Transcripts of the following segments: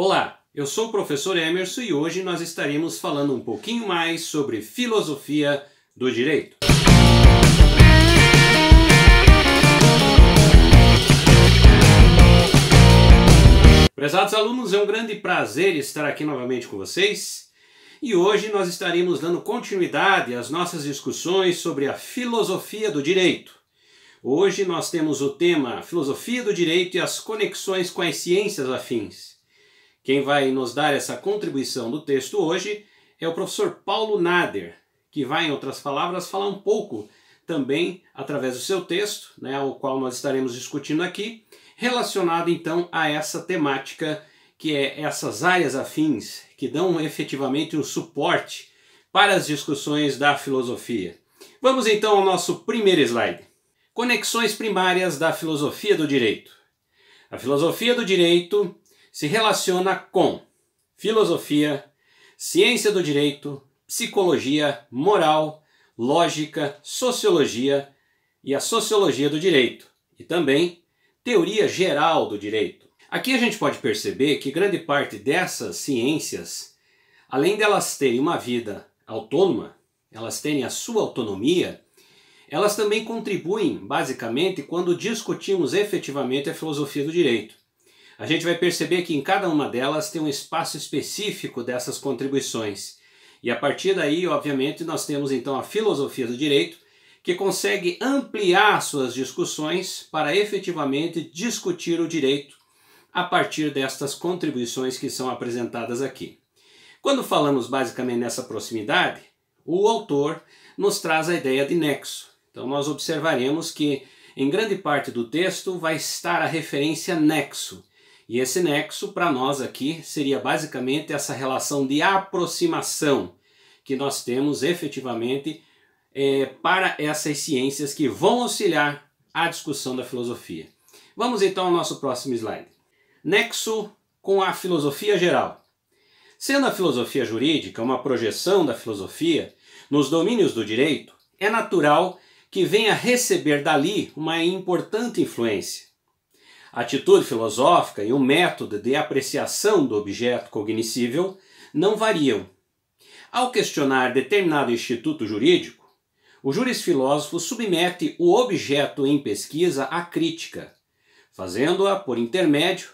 Olá, eu sou o professor Emerson e hoje nós estaremos falando um pouquinho mais sobre filosofia do direito. Prezados alunos, é um grande prazer estar aqui novamente com vocês. E hoje nós estaremos dando continuidade às nossas discussões sobre a filosofia do direito. Hoje nós temos o tema Filosofia do Direito e as conexões com as ciências afins. Quem vai nos dar essa contribuição do texto hoje é o professor Paulo Nader, que vai, em outras palavras, falar um pouco também através do seu texto, né, o qual nós estaremos discutindo aqui, relacionado então a essa temática que é essas áreas afins que dão efetivamente um suporte para as discussões da filosofia. Vamos então ao nosso primeiro slide. Conexões primárias da filosofia do direito. A filosofia do direito se relaciona com filosofia, ciência do direito, psicologia, moral, lógica, sociologia e a sociologia do direito, e também teoria geral do direito. Aqui a gente pode perceber que grande parte dessas ciências, além delas terem uma vida autônoma, elas terem a sua autonomia, elas também contribuem, basicamente, quando discutimos efetivamente a filosofia do direito. A gente vai perceber que em cada uma delas tem um espaço específico dessas contribuições. E a partir daí, obviamente, nós temos então a filosofia do direito, que consegue ampliar suas discussões para efetivamente discutir o direito a partir destas contribuições que são apresentadas aqui. Quando falamos basicamente nessa proximidade, o autor nos traz a ideia de nexo. Então nós observaremos que em grande parte do texto vai estar a referência nexo, e esse nexo para nós aqui seria basicamente essa relação de aproximação que nós temos efetivamente é, para essas ciências que vão auxiliar a discussão da filosofia. Vamos então ao nosso próximo slide. Nexo com a filosofia geral. Sendo a filosofia jurídica uma projeção da filosofia nos domínios do direito, é natural que venha receber dali uma importante influência. A atitude filosófica e o método de apreciação do objeto cognoscível não variam. Ao questionar determinado instituto jurídico, o jurisfilósofo submete o objeto em pesquisa à crítica, fazendo-a por intermédio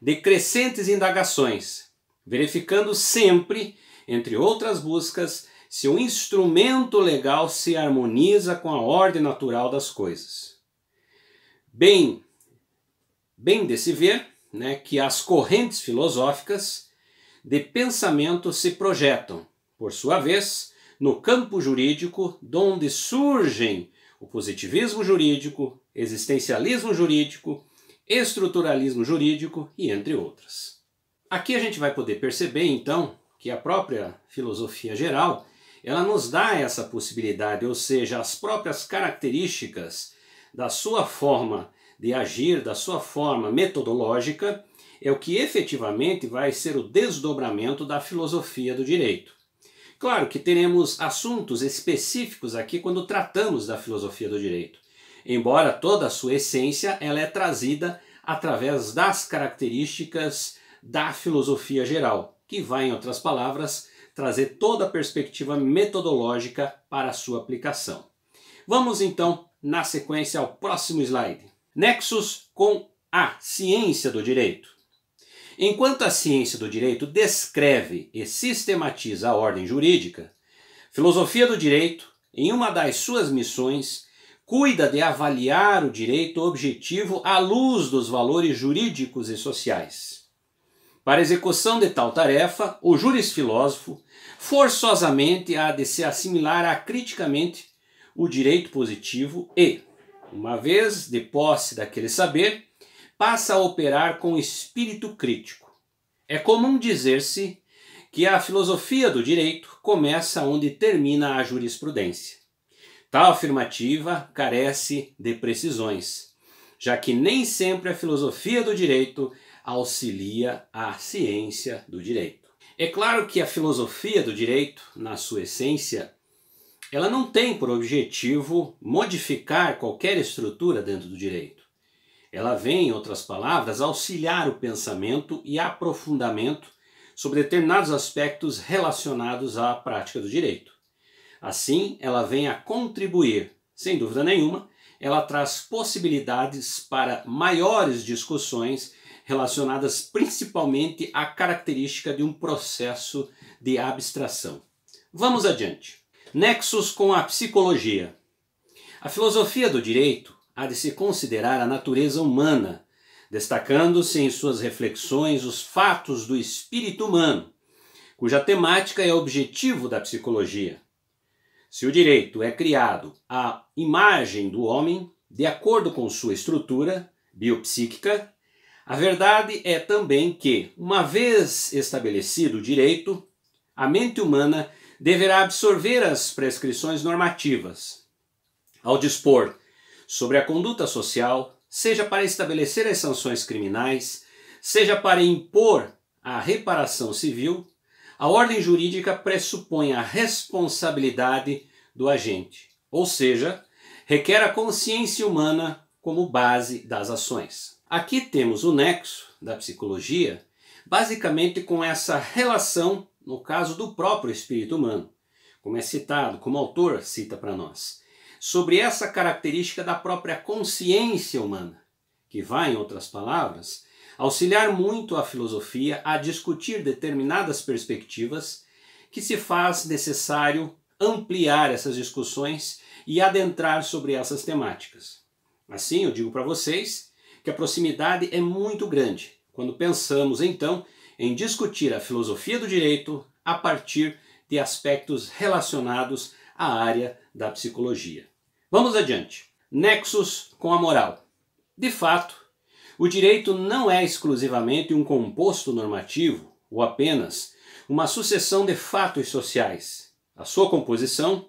de crescentes indagações, verificando sempre, entre outras buscas, se o instrumento legal se harmoniza com a ordem natural das coisas. Bem, Bem de se ver né, que as correntes filosóficas de pensamento se projetam, por sua vez, no campo jurídico, donde surgem o positivismo jurídico, existencialismo jurídico, estruturalismo jurídico e entre outras. Aqui a gente vai poder perceber então que a própria filosofia geral, ela nos dá essa possibilidade, ou seja, as próprias características da sua forma de agir da sua forma metodológica é o que efetivamente vai ser o desdobramento da filosofia do direito. Claro que teremos assuntos específicos aqui quando tratamos da filosofia do direito, embora toda a sua essência ela é trazida através das características da filosofia geral, que vai, em outras palavras, trazer toda a perspectiva metodológica para a sua aplicação. Vamos então, na sequência, ao próximo slide nexos com a ciência do direito. Enquanto a ciência do direito descreve e sistematiza a ordem jurídica, filosofia do direito, em uma das suas missões, cuida de avaliar o direito objetivo à luz dos valores jurídicos e sociais. Para execução de tal tarefa, o jurisfilósofo forçosamente há de se assimilar a criticamente o direito positivo e, uma vez de posse daquele saber, passa a operar com espírito crítico. É comum dizer-se que a filosofia do direito começa onde termina a jurisprudência. Tal afirmativa carece de precisões, já que nem sempre a filosofia do direito auxilia a ciência do direito. É claro que a filosofia do direito, na sua essência, ela não tem por objetivo modificar qualquer estrutura dentro do direito. Ela vem, em outras palavras, auxiliar o pensamento e aprofundamento sobre determinados aspectos relacionados à prática do direito. Assim, ela vem a contribuir, sem dúvida nenhuma, ela traz possibilidades para maiores discussões relacionadas principalmente à característica de um processo de abstração. Vamos adiante. Nexos com a psicologia. A filosofia do direito há de se considerar a natureza humana, destacando-se em suas reflexões os fatos do espírito humano, cuja temática é objetivo da psicologia. Se o direito é criado à imagem do homem, de acordo com sua estrutura biopsíquica, a verdade é também que, uma vez estabelecido o direito, a mente humana deverá absorver as prescrições normativas ao dispor sobre a conduta social, seja para estabelecer as sanções criminais, seja para impor a reparação civil, a ordem jurídica pressupõe a responsabilidade do agente, ou seja, requer a consciência humana como base das ações. Aqui temos o nexo da psicologia, basicamente com essa relação no caso do próprio espírito humano, como é citado, como o autor cita para nós, sobre essa característica da própria consciência humana, que vai, em outras palavras, auxiliar muito a filosofia a discutir determinadas perspectivas que se faz necessário ampliar essas discussões e adentrar sobre essas temáticas. Assim, eu digo para vocês que a proximidade é muito grande quando pensamos então em discutir a filosofia do direito a partir de aspectos relacionados à área da psicologia. Vamos adiante. Nexus com a moral. De fato, o direito não é exclusivamente um composto normativo ou apenas uma sucessão de fatos sociais. A sua composição,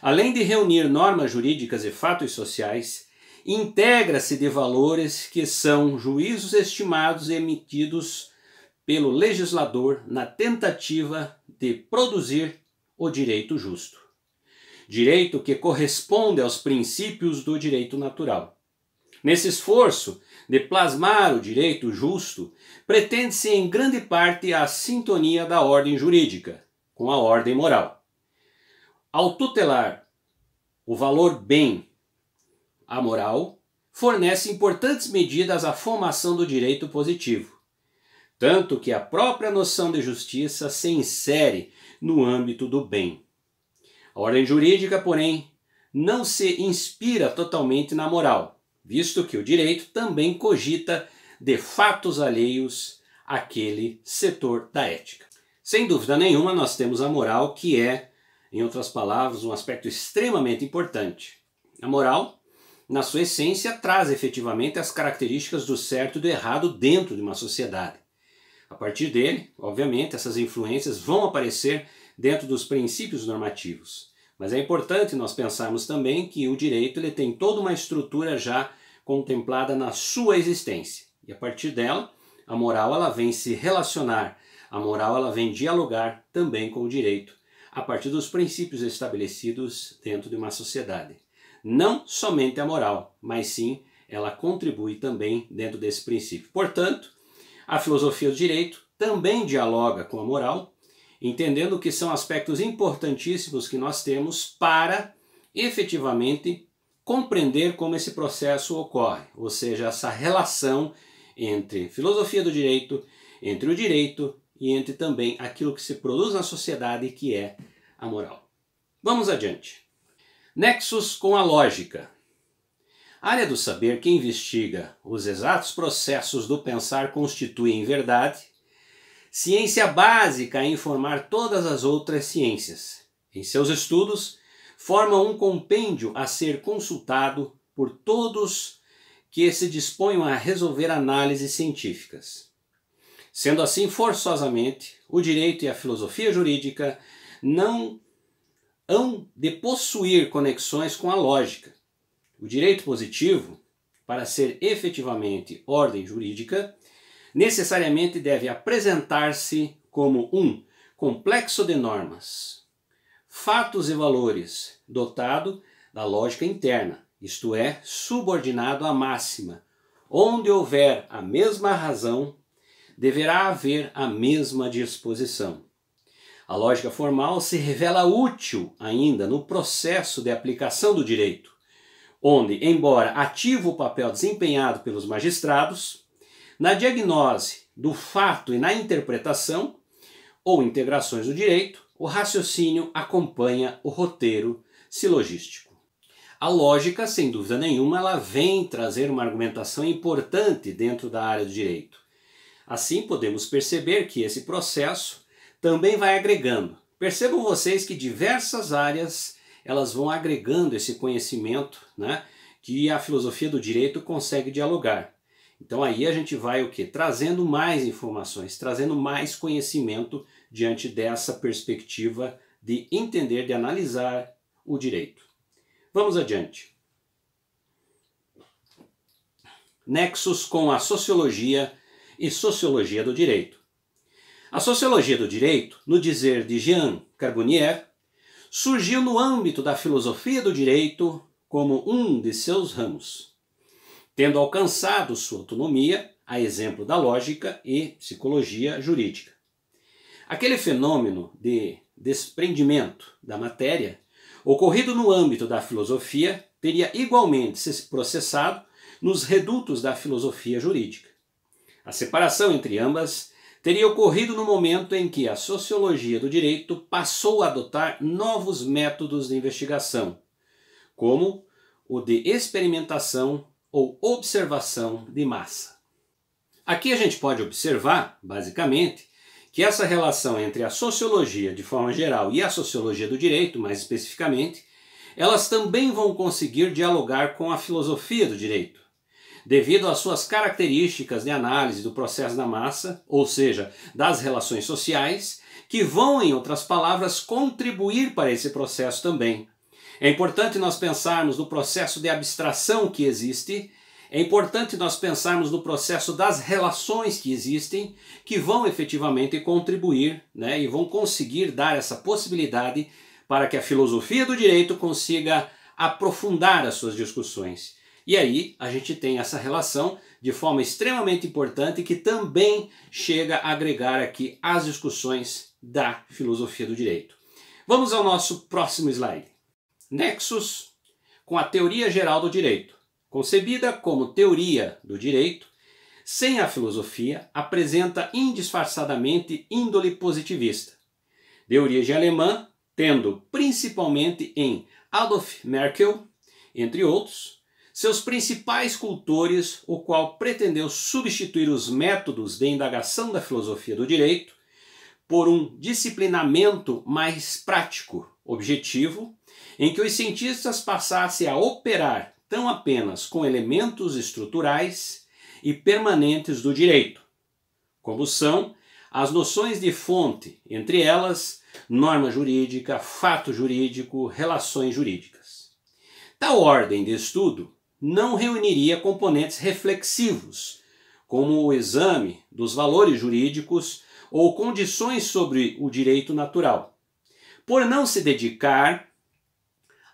além de reunir normas jurídicas e fatos sociais, integra-se de valores que são juízos estimados e emitidos pelo legislador na tentativa de produzir o direito justo. Direito que corresponde aos princípios do direito natural. Nesse esforço de plasmar o direito justo, pretende-se em grande parte a sintonia da ordem jurídica com a ordem moral. Ao tutelar o valor bem, a moral, fornece importantes medidas à formação do direito positivo tanto que a própria noção de justiça se insere no âmbito do bem. A ordem jurídica, porém, não se inspira totalmente na moral, visto que o direito também cogita de fatos alheios àquele setor da ética. Sem dúvida nenhuma, nós temos a moral, que é, em outras palavras, um aspecto extremamente importante. A moral, na sua essência, traz efetivamente as características do certo e do errado dentro de uma sociedade. A partir dele, obviamente, essas influências vão aparecer dentro dos princípios normativos. Mas é importante nós pensarmos também que o direito ele tem toda uma estrutura já contemplada na sua existência. E a partir dela, a moral ela vem se relacionar, a moral ela vem dialogar também com o direito, a partir dos princípios estabelecidos dentro de uma sociedade. Não somente a moral, mas sim ela contribui também dentro desse princípio. Portanto, a filosofia do direito também dialoga com a moral, entendendo que são aspectos importantíssimos que nós temos para efetivamente compreender como esse processo ocorre, ou seja, essa relação entre filosofia do direito, entre o direito e entre também aquilo que se produz na sociedade que é a moral. Vamos adiante. Nexus com a lógica. Área do saber que investiga os exatos processos do pensar constitui, em verdade, ciência básica a informar todas as outras ciências. Em seus estudos, forma um compêndio a ser consultado por todos que se disponham a resolver análises científicas. Sendo assim, forçosamente, o direito e a filosofia jurídica não hão de possuir conexões com a lógica, o direito positivo, para ser efetivamente ordem jurídica, necessariamente deve apresentar-se como um complexo de normas, fatos e valores, dotado da lógica interna, isto é, subordinado à máxima. Onde houver a mesma razão, deverá haver a mesma disposição. A lógica formal se revela útil ainda no processo de aplicação do direito onde, embora ativo o papel desempenhado pelos magistrados, na diagnose do fato e na interpretação, ou integrações do direito, o raciocínio acompanha o roteiro silogístico. A lógica, sem dúvida nenhuma, ela vem trazer uma argumentação importante dentro da área do direito. Assim, podemos perceber que esse processo também vai agregando. Percebam vocês que diversas áreas elas vão agregando esse conhecimento né, que a filosofia do direito consegue dialogar. Então aí a gente vai o que? Trazendo mais informações, trazendo mais conhecimento diante dessa perspectiva de entender, de analisar o direito. Vamos adiante. Nexos com a sociologia e sociologia do direito. A sociologia do direito, no dizer de Jean Carbonnier, surgiu no âmbito da filosofia do direito como um de seus ramos, tendo alcançado sua autonomia, a exemplo da lógica e psicologia jurídica. Aquele fenômeno de desprendimento da matéria, ocorrido no âmbito da filosofia, teria igualmente se processado nos redutos da filosofia jurídica. A separação entre ambas teria ocorrido no momento em que a sociologia do direito passou a adotar novos métodos de investigação, como o de experimentação ou observação de massa. Aqui a gente pode observar, basicamente, que essa relação entre a sociologia de forma geral e a sociologia do direito, mais especificamente, elas também vão conseguir dialogar com a filosofia do direito devido às suas características de análise do processo da massa, ou seja, das relações sociais, que vão, em outras palavras, contribuir para esse processo também. É importante nós pensarmos no processo de abstração que existe, é importante nós pensarmos no processo das relações que existem, que vão efetivamente contribuir né, e vão conseguir dar essa possibilidade para que a filosofia do direito consiga aprofundar as suas discussões. E aí a gente tem essa relação de forma extremamente importante que também chega a agregar aqui as discussões da filosofia do direito. Vamos ao nosso próximo slide. Nexus com a teoria geral do direito. Concebida como teoria do direito, sem a filosofia, apresenta indisfarçadamente índole positivista. De origem alemã, tendo principalmente em Adolf Merkel, entre outros, seus principais cultores, o qual pretendeu substituir os métodos de indagação da filosofia do direito por um disciplinamento mais prático, objetivo, em que os cientistas passassem a operar tão apenas com elementos estruturais e permanentes do direito, como são as noções de fonte, entre elas norma jurídica, fato jurídico, relações jurídicas. Tal ordem de estudo não reuniria componentes reflexivos, como o exame dos valores jurídicos ou condições sobre o direito natural. Por não se dedicar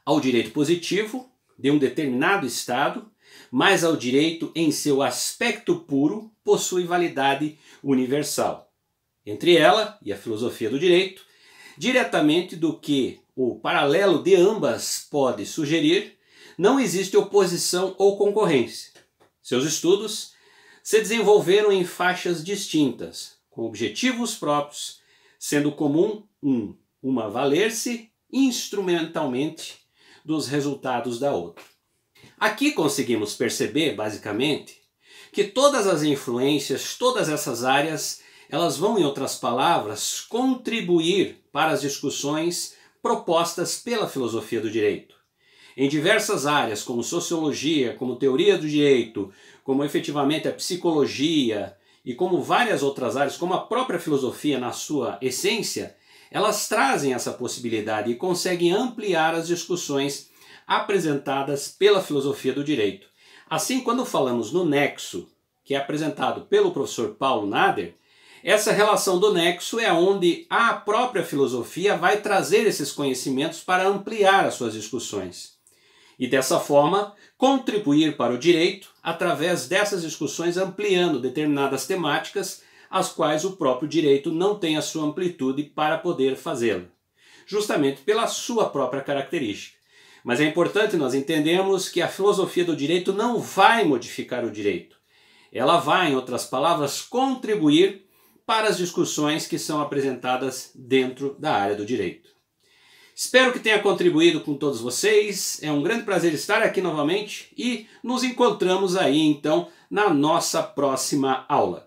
ao direito positivo de um determinado Estado, mas ao direito em seu aspecto puro, possui validade universal. Entre ela e a filosofia do direito, diretamente do que o paralelo de ambas pode sugerir, não existe oposição ou concorrência. Seus estudos se desenvolveram em faixas distintas, com objetivos próprios, sendo comum um, uma valer-se instrumentalmente dos resultados da outra. Aqui conseguimos perceber, basicamente, que todas as influências, todas essas áreas, elas vão, em outras palavras, contribuir para as discussões propostas pela filosofia do direito em diversas áreas, como sociologia, como teoria do direito, como efetivamente a psicologia e como várias outras áreas, como a própria filosofia na sua essência, elas trazem essa possibilidade e conseguem ampliar as discussões apresentadas pela filosofia do direito. Assim, quando falamos no nexo, que é apresentado pelo professor Paulo Nader, essa relação do nexo é onde a própria filosofia vai trazer esses conhecimentos para ampliar as suas discussões e, dessa forma, contribuir para o direito através dessas discussões, ampliando determinadas temáticas as quais o próprio direito não tem a sua amplitude para poder fazê-lo, justamente pela sua própria característica. Mas é importante nós entendermos que a filosofia do direito não vai modificar o direito. Ela vai, em outras palavras, contribuir para as discussões que são apresentadas dentro da área do direito. Espero que tenha contribuído com todos vocês. É um grande prazer estar aqui novamente e nos encontramos aí então na nossa próxima aula.